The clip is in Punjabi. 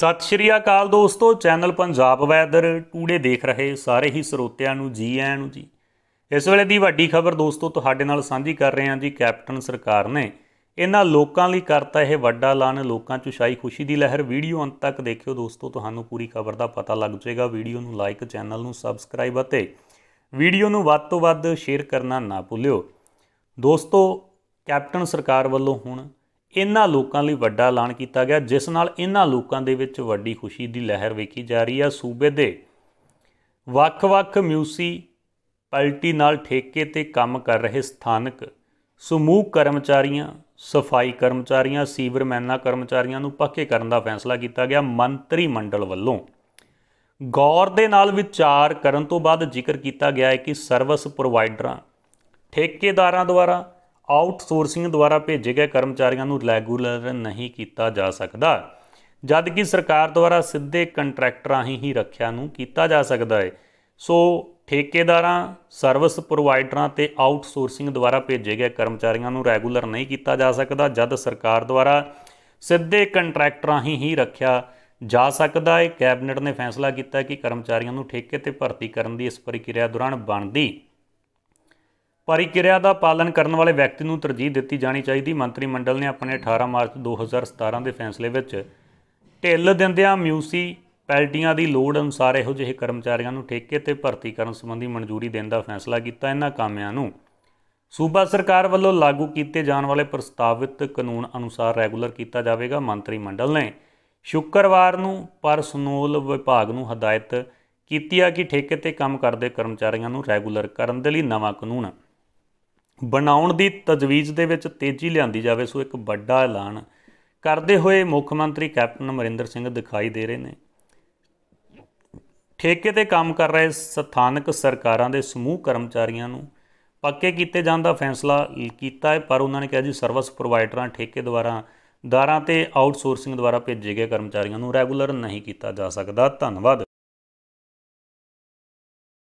ਸਤਿ ਸ਼੍ਰੀ ਅਕਾਲ ਦੋਸਤੋ ਚੈਨਲ ਪੰਜਾਬ ਵੈਦਰ ਟੂਡੇ ਦੇਖ ਰਹੇ ਸਾਰੇ ਹੀ ਸਰੋਤਿਆਂ ਨੂੰ ਜੀ ਆਇਆਂ ਨੂੰ ਜੀ ਇਸ ਵੇਲੇ ਦੀ ਵੱਡੀ ਖਬਰ ਦੋਸਤੋ ਤੁਹਾਡੇ ਨਾਲ ਸਾਂਝੀ ਕਰ ਰਹੇ ਹਾਂ ਜੀ ਕੈਪਟਨ ਸਰਕਾਰ ਨੇ ਇਹਨਾਂ ਲੋਕਾਂ ਲਈ ਕਰਤਾ ਇਹ ਵੱਡਾ ਐਲਾਨ ਲੋਕਾਂ 'ਚ ਛਾਈ ਖੁਸ਼ੀ ਦੀ ਲਹਿਰ ਵੀਡੀਓ ਅੰਤ ਤੱਕ ਦੇਖਿਓ ਦੋਸਤੋ ਤੁਹਾਨੂੰ ਪੂਰੀ ਖਬਰ ਦਾ ਪਤਾ ਲੱਗ ਜਾਏਗਾ ਵੀਡੀਓ ਨੂੰ ਲਾਈਕ ਚੈਨਲ ਨੂੰ ਸਬਸਕ੍ਰਾਈਬ ਅਤੇ ਵੀਡੀਓ ਨੂੰ ਵੱਧ ਤੋਂ ਵੱਧ ਸ਼ੇਅਰ ਕਰਨਾ ਨਾ ਭੁੱਲਿਓ ਦੋਸਤੋ ਕੈਪਟਨ ਸਰਕਾਰ ਵੱਲੋਂ ਹੁਣ ਇਹਨਾਂ ਲੋਕਾਂ ਲਈ ਵੱਡਾ ਐਲਾਨ ਕੀਤਾ ਗਿਆ ਜਿਸ ਨਾਲ ਇਹਨਾਂ ਲੋਕਾਂ ਦੇ ਵਿੱਚ ਵੱਡੀ ਖੁਸ਼ੀ ਦੀ ਲਹਿਰ ਵੇਖੀ ਜਾ ਰਹੀ ਹੈ ਸੂਬੇ ਦੇ ਵੱਖ-ਵੱਖ ਮਿਊਸੀ ਪਲਟੀ ਨਾਲ ਠੇਕੇ ਤੇ ਕੰਮ ਕਰ ਰਹੇ ਸਥਾਨਕ ਸਮੂਹ ਕਰਮਚਾਰੀਆਂ ਸਫਾਈ ਕਰਮਚਾਰੀਆਂ ਸੀਵਰਮੈਨਾਂ ਕਰਮਚਾਰੀਆਂ ਨੂੰ ਪੱਕੇ ਕਰਨ ਦਾ ਫੈਸਲਾ ਕੀਤਾ ਗਿਆ ਮੰਤਰੀ ਮੰਡਲ ਵੱਲੋਂ ਗੌਰ ਦੇ ਨਾਲ ਵਿਚਾਰ ਕਰਨ ਤੋਂ ਬਾਅਦ ਜ਼ਿਕਰ ਕੀਤਾ ਗਿਆ ਹੈ ਕਿ ਸਰਵਿਸ ਪ੍ਰੋਵਾਈਡਰਾਂ ਠੇਕੇਦਾਰਾਂ ਦੁਆਰਾ ਆਊਟਸੋਰਸਿੰਗ ਦੁਆਰਾ ਭੇਜੇ ਗਏ ਕਰਮਚਾਰੀਆਂ ਨੂੰ ਰੈਗੂਲਰ ਨਹੀਂ ਕੀਤਾ ਜਾ ਸਕਦਾ ਜਦ ਕਿ ਸਰਕਾਰ ਦੁਆਰਾ ਸਿੱਧੇ ਕੰਟਰੈਕਟਰਾਂ ਹੀ ਹੀ ਰੱਖਿਆ ਨੂੰ ਕੀਤਾ ਜਾ ਸਕਦਾ ਹੈ ਸੋ ਠੇਕੇਦਾਰਾਂ ਸਰਵਿਸ ਪ੍ਰੋਵਾਈਡਰਾਂ ਤੇ ਆਊਟਸੋਰਸਿੰਗ ਦੁਆਰਾ ਭੇਜੇ ਗਏ ਕਰਮਚਾਰੀਆਂ ਨੂੰ ਰੈਗੂਲਰ ਨਹੀਂ ਕੀਤਾ ਜਾ ਸਕਦਾ ਜਦ ਸਰਕਾਰ ਦੁਆਰਾ ਸਿੱਧੇ ਕੰਟਰੈਕਟਰਾਂ ਹੀ ਹੀ ਰੱਖਿਆ ਜਾ ਸਕਦਾ ਹੈ ਕੈਬਨਿਟ ਨੇ ਫੈਸਲਾ ਕੀਤਾ ਕਿ ਕਰਮਚਾਰੀਆਂ ਨੂੰ ਠੇਕੇ ਤੇ ਭਰਤੀ ਕਰਨ ਦੀ ਇਸ ਪ੍ਰਕਿਰਿਆ ਦੌਰਾਨ ਬਣਦੀ ਪਰਿਕਿਰਿਆ ਕਿਰਿਆ ਦਾ ਪਾਲਣ ਕਰਨ ਵਾਲੇ ਵਿਅਕਤੀ ਨੂੰ ਤਰਜੀਹ ਦਿੱਤੀ ਜਾਣੀ ਚਾਹੀਦੀ ਮੰਤਰੀ ਮੰਡਲ ਨੇ ਆਪਣੇ 18 ਮਾਰਚ 2017 ਦੇ ਫੈਸਲੇ ਵਿੱਚ ਢਿੱਲ ਦਿੰਦਿਆਂ ਮਿਊਸੀ ਪੈਲਟੀਆਂ ਦੀ ਲੋੜ ਅਨੁਸਾਰ ਇਹੋ ਜਿਹੇ ਕਰਮਚਾਰੀਆਂ ਨੂੰ ਠੇਕੇ ਤੇ ਭਰਤੀ ਕਰਨ ਸੰਬੰਧੀ ਮਨਜ਼ੂਰੀ ਦੇਣ ਦਾ ਫੈਸਲਾ ਕੀਤਾ ਇਹਨਾਂ ਕਾਮਿਆਂ ਨੂੰ ਸੂਬਾ ਸਰਕਾਰ ਵੱਲੋਂ ਲਾਗੂ ਕੀਤੇ ਜਾਣ ਵਾਲੇ ਪ੍ਰਸਤਾਵਿਤ ਕਾਨੂੰਨ ਅਨੁਸਾਰ ਰੈਗੂਲਰ ਕੀਤਾ ਜਾਵੇਗਾ ਮੰਤਰੀ ਮੰਡਲ ਨੇ ਸ਼ੁੱਕਰਵਾਰ ਨੂੰ ਪਰਸਨੋਲ ਵਿਭਾਗ ਨੂੰ ਹਦਾਇਤ ਕੀਤੀ ਆ ਕਿ ਠੇਕੇ ਤੇ ਕੰਮ ਕਰਦੇ ਕਰਮਚਾਰੀਆਂ ਨੂੰ ਰੈਗੂਲਰ ਕਰਨ ਦੇ ਲਈ ਨਵਾਂ ਕਾਨੂੰਨ ਬਣਾਉਣ ਦੀ ਤਜਵੀਜ਼ ਦੇ ਵਿੱਚ ਤੇਜ਼ੀ ਲਿਆਂਦੀ ਜਾਵੇ ਸੋ ਇੱਕ ਵੱਡਾ ਐਲਾਨ ਕਰਦੇ ਹੋਏ ਮੁੱਖ ਮੰਤਰੀ ਕੈਪਟਨ ਅਮਰਿੰਦਰ ਸਿੰਘ ਦਿਖਾਈ ਦੇ ਰਹੇ ਨੇ ਠੇਕੇ ਤੇ ਕੰਮ ਕਰ ਰਹੇ ਸਥਾਨਕ ਸਰਕਾਰਾਂ ਦੇ ਸਮੂਹ ਕਰਮਚਾਰੀਆਂ ਨੂੰ ਪੱਕੇ ਕੀਤੇ ਜਾਣ ਦਾ ਫੈਸਲਾ ਕੀਤਾ ਹੈ ਪਰ ਉਹਨਾਂ ਨੇ ਕਿਹਾ ਜੀ ਸਰਵਿਸ ਪ੍ਰੋਵਾਈਡਰਾਂ ਠੇਕੇ ਦੁਆਰਾ ਦਾਰਾਂ ਤੇ ਆਊਟਸੋਰਸਿੰਗ ਦੁਆਰਾ ਭੇਜੇ ਗਏ ਕਰਮਚਾਰੀਆਂ ਨੂੰ ਰੈਗੂਲਰ ਨਹੀਂ ਕੀਤਾ ਜਾ ਸਕਦਾ ਧੰਨਵਾਦ